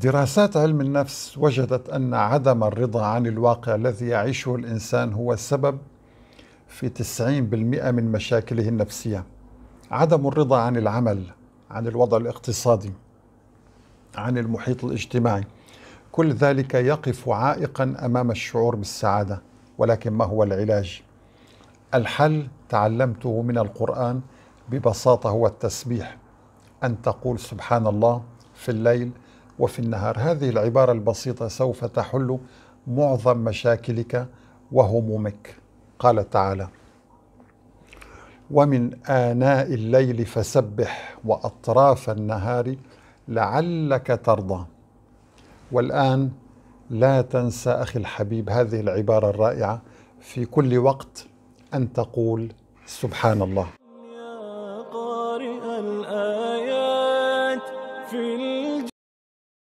دراسات علم النفس وجدت ان عدم الرضا عن الواقع الذي يعيشه الانسان هو السبب في 90% من مشاكله النفسيه. عدم الرضا عن العمل، عن الوضع الاقتصادي، عن المحيط الاجتماعي. كل ذلك يقف عائقا امام الشعور بالسعاده، ولكن ما هو العلاج؟ الحل تعلمته من القران ببساطه هو التسبيح. ان تقول سبحان الله في الليل وفي النهار هذه العبارة البسيطة سوف تحل معظم مشاكلك وهمومك قال تعالى ومن آناء الليل فسبح وأطراف النهار لعلك ترضى والآن لا تنسى أخي الحبيب هذه العبارة الرائعة في كل وقت أن تقول سبحان الله يا قارئ الآيات في